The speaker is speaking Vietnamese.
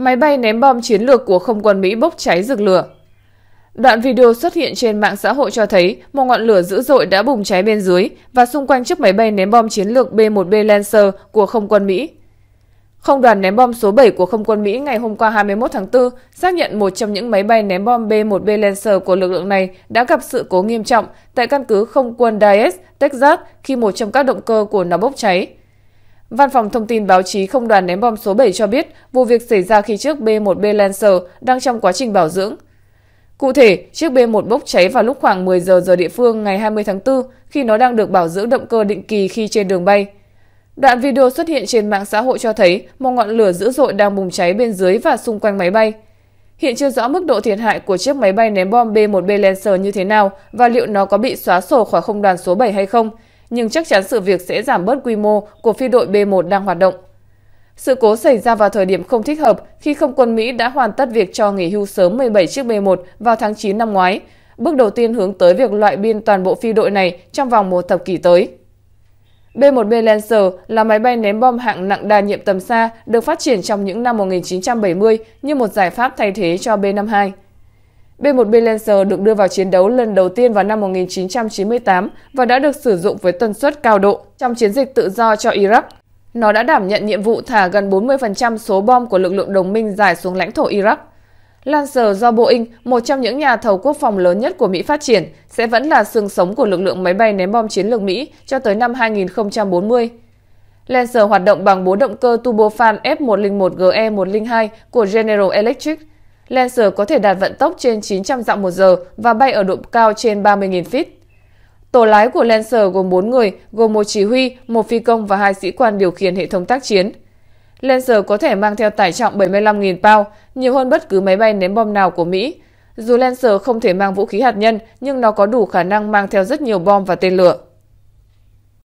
máy bay ném bom chiến lược của không quân Mỹ bốc cháy rực lửa. Đoạn video xuất hiện trên mạng xã hội cho thấy một ngọn lửa dữ dội đã bùng cháy bên dưới và xung quanh chiếc máy bay ném bom chiến lược B-1B Lancer của không quân Mỹ. Không đoàn ném bom số 7 của không quân Mỹ ngày hôm qua 21 tháng 4 xác nhận một trong những máy bay ném bom B-1B Lancer của lực lượng này đã gặp sự cố nghiêm trọng tại căn cứ không quân Diaz, Texas khi một trong các động cơ của nó bốc cháy. Văn phòng thông tin báo chí không đoàn ném bom số 7 cho biết vụ việc xảy ra khi chiếc B-1B Lancer đang trong quá trình bảo dưỡng. Cụ thể, chiếc B-1 bốc cháy vào lúc khoảng 10 giờ giờ địa phương ngày 20 tháng 4 khi nó đang được bảo dưỡng động cơ định kỳ khi trên đường bay. Đoạn video xuất hiện trên mạng xã hội cho thấy một ngọn lửa dữ dội đang bùng cháy bên dưới và xung quanh máy bay. Hiện chưa rõ mức độ thiệt hại của chiếc máy bay ném bom B-1B Lancer như thế nào và liệu nó có bị xóa sổ khỏi không đoàn số 7 hay không – nhưng chắc chắn sự việc sẽ giảm bớt quy mô của phi đội B-1 đang hoạt động. Sự cố xảy ra vào thời điểm không thích hợp khi không quân Mỹ đã hoàn tất việc cho nghỉ hưu sớm 17 chiếc B-1 vào tháng 9 năm ngoái, bước đầu tiên hướng tới việc loại biên toàn bộ phi đội này trong vòng một thập kỷ tới. B-1B Lancer là máy bay ném bom hạng nặng đa nhiệm tầm xa được phát triển trong những năm 1970 như một giải pháp thay thế cho B-52. B-1B Lancer được đưa vào chiến đấu lần đầu tiên vào năm 1998 và đã được sử dụng với tần suất cao độ trong chiến dịch tự do cho Iraq. Nó đã đảm nhận nhiệm vụ thả gần 40% số bom của lực lượng đồng minh giải xuống lãnh thổ Iraq. Lancer do Boeing, một trong những nhà thầu quốc phòng lớn nhất của Mỹ phát triển, sẽ vẫn là xương sống của lực lượng máy bay ném bom chiến lược Mỹ cho tới năm 2040. Lancer hoạt động bằng bố động cơ turbofan F101GE102 của General Electric – Lancer có thể đạt vận tốc trên 900 dặm một giờ và bay ở độ cao trên 30.000 feet. Tổ lái của Lancer gồm 4 người, gồm một chỉ huy, một phi công và hai sĩ quan điều khiển hệ thống tác chiến. Lancer có thể mang theo tải trọng 75.000 pound, nhiều hơn bất cứ máy bay ném bom nào của Mỹ. Dù Lancer không thể mang vũ khí hạt nhân, nhưng nó có đủ khả năng mang theo rất nhiều bom và tên lửa.